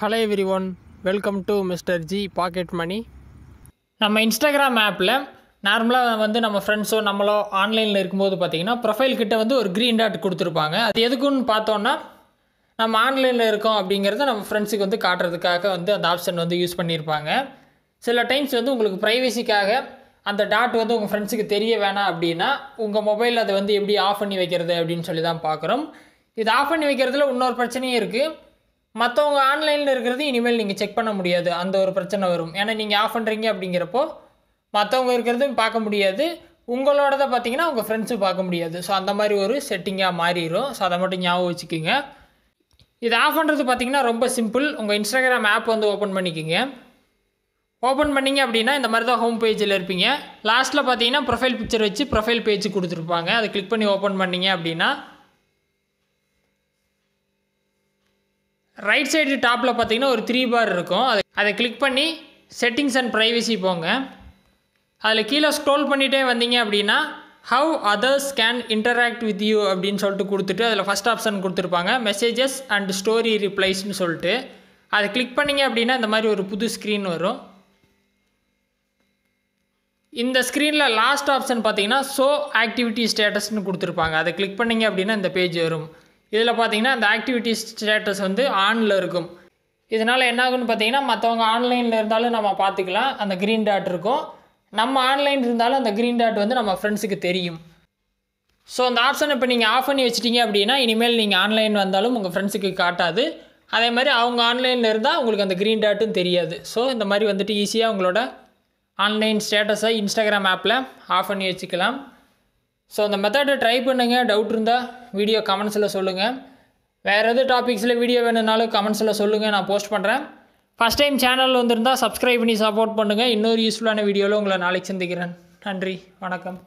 hello everyone welcome to mister G pocket money நம்ம Instagram ஆப்பில் நார்மலாக வந்து நம்ம ஃப்ரெண்ட்ஸோ நம்மளோ ஆன்லைனில் இருக்கும்போது பார்த்தீங்கன்னா ப்ரொஃபைல் கிட்டே வந்து ஒரு க்ரீன் டாட் கொடுத்துருப்பாங்க அது எதுக்குன்னு பார்த்தோன்னா நம்ம ஆன்லைனில் இருக்கோம் அப்படிங்கிறத நம்ம ஃப்ரெண்ட்ஸுக்கு வந்து காட்டுறதுக்காக வந்து அந்த ஆப்ஷன் வந்து யூஸ் பண்ணியிருப்பாங்க சில டைம்ஸ் வந்து உங்களுக்கு ப்ரைவசிக்காக அந்த டாட் வந்து உங்கள் ஃப்ரெண்ட்ஸுக்கு தெரிய வேணாம் அப்படின்னா உங்கள் மொபைல் அதை வந்து எப்படி ஆஃப் பண்ணி வைக்கிறது அப்படின்னு சொல்லி தான் பார்க்குறோம் இது ஆஃப் பண்ணி வைக்கிறதுல இன்னொரு பிரச்சனையும் இருக்குது மற்றவங்க ஆன்லைனில் இருக்கிறது இனிமேல் நீங்கள் செக் பண்ண முடியாது அந்த ஒரு பிரச்சனை வரும் ஏன்னா நீங்கள் ஆஃப் பண்ணுறீங்க அப்படிங்கிறப்போ மற்றவங்க இருக்கிறதும் பார்க்க முடியாது உங்களோட தான் பார்த்தீங்கன்னா உங்கள் ஃப்ரெண்ட்ஸும் பார்க்க முடியாது ஸோ அந்த மாதிரி ஒரு செட்டிங்காக மாறிடும் ஸோ அதை மட்டும் ஞாபகம் வச்சுக்கோங்க இது ஆஃப் பண்ணுறது பார்த்திங்கன்னா ரொம்ப சிம்பிள் உங்கள் இன்ஸ்டாகிராம் ஆப் வந்து ஓப்பன் பண்ணிக்கோங்க ஓப்பன் பண்ணிங்க அப்படின்னா இந்த மாதிரி தான் ஹோம் பேஜில் இருப்பீங்க லாஸ்ட்டில் பார்த்தீங்கன்னா ப்ரொஃபைல் பிக்சர் வச்சு ப்ரொஃபைல் பேஜ் கொடுத்துருப்பாங்க அதை கிளிக் பண்ணி ஓப்பன் பண்ணிங்க அப்படின்னா ரைட் சைடு டாப்பில் பார்த்தீங்கன்னா ஒரு த்ரீ பார் இருக்கும் அதை அதை கிளிக் பண்ணி செட்டிங்ஸ் அண்ட் ப்ரைவசி போங்க அதில் கீழே ஸ்க்ரோல் பண்ணிகிட்டே வந்தீங்க அப்படின்னா how others can interact with you அப்படின்னு சொல்லிட்டு கொடுத்துட்டு அதில் ஃபஸ்ட் ஆப்ஷன் கொடுத்துருப்பாங்க மெசேஜஸ் அண்ட் ஸ்டோரி ரிப்ளைஸ்னு சொல்லிட்டு அதை கிளிக் பண்ணிங்க அப்படின்னா இந்த மாதிரி ஒரு புது ஸ்க்ரீன் வரும் இந்த ஸ்க்ரீனில் லாஸ்ட் ஆப்ஷன் பார்த்தீங்கன்னா ஷோ ஆக்டிவிட்டி ஸ்டேட்டஸ்னு கொடுத்துருப்பாங்க அதை கிளிக் பண்ணிங்க அப்படின்னா இந்த பேஜ் வரும் இதில் பார்த்தீங்கன்னா அந்த ஆக்டிவிட்டி ஸ்டேட்டஸ் வந்து ஆனில் இருக்கும் இதனால் என்ன ஆகுன்னு பார்த்தீங்கன்னா மற்றவங்க ஆன்லைனில் இருந்தாலும் நம்ம பார்த்துக்கலாம் அந்த க்ரீன் டாட் இருக்கும் நம்ம ஆன்லைன் இருந்தாலும் அந்த க்ரீன் டாட் வந்து நம்ம ஃப்ரெண்ட்ஸுக்கு தெரியும் ஸோ அந்த ஆப்ஷன் இப்போ நீங்கள் ஆஃப் பண்ணி வச்சிட்டிங்க அப்படின்னா இனிமேல் நீங்கள் ஆன்லைன் வந்தாலும் உங்கள் ஃப்ரெண்ட்ஸுக்கு காட்டாது அதே மாதிரி அவங்க ஆன்லைனில் இருந்தால் உங்களுக்கு அந்த க்ரீன் டாட்டும் தெரியாது ஸோ இந்த மாதிரி வந்துட்டு ஈஸியாக உங்களோட ஆன்லைன் ஸ்டேட்டஸை இன்ஸ்டாகிராம் ஆப்பில் ஆஃப் பண்ணி வச்சுக்கலாம் ஸோ அந்த மெத்தடை ட்ரை பண்ணுங்கள் டவுட் இருந்தால் வீடியோ கமெண்ட்ஸில் சொல்லுங்கள் வேறு எது டாபிக்ஸில் வீடியோ வேணும்னாலும் கமெண்ட்ஸில் சொல்லுங்கள் நான் போஸ்ட் பண்ணுறேன் ஃபஸ்ட் டைம் சேனல் வந்திருந்தால் சப்ஸ்கிரைப் பண்ணி சப்போர்ட் பண்ணுங்கள் இன்னொரு யூஸ்ஃபுல்லான வீடியோவில் உங்களை நாளைக்கு சந்திக்கிறேன் நன்றி வணக்கம்